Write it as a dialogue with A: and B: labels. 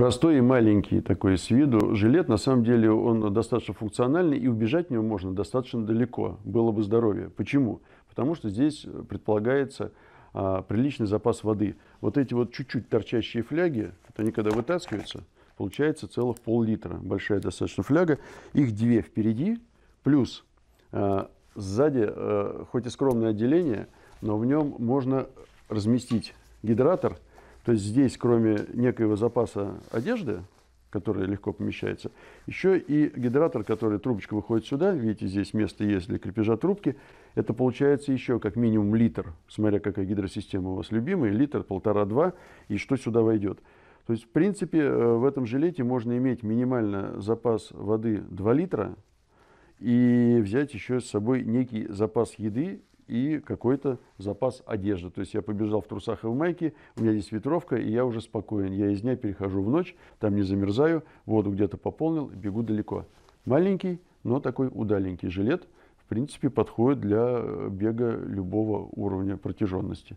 A: Простой и маленький такой с виду жилет. На самом деле он достаточно функциональный и убежать в него можно достаточно далеко. Было бы здоровье. Почему? Потому что здесь предполагается а, приличный запас воды. Вот эти вот чуть-чуть торчащие фляги, вот они когда вытаскиваются, получается целых пол-литра. Большая достаточно фляга. Их две впереди, плюс а, сзади, а, хоть и скромное отделение, но в нем можно разместить гидратор – то есть здесь, кроме некоего запаса одежды, которая легко помещается, еще и гидратор, который трубочка выходит сюда, видите, здесь место есть для крепежа трубки, это получается еще как минимум литр, смотря какая гидросистема у вас любимая, литр, полтора-два, и что сюда войдет. То есть, в принципе, э, в этом жилете можно иметь минимально запас воды 2 литра и взять еще с собой некий запас еды и какой-то запас одежды. То есть я побежал в трусах и в майке, у меня есть ветровка, и я уже спокоен. Я из дня перехожу в ночь, там не замерзаю, воду где-то пополнил, бегу далеко. Маленький, но такой удаленький жилет, в принципе, подходит для э, бега любого уровня протяженности.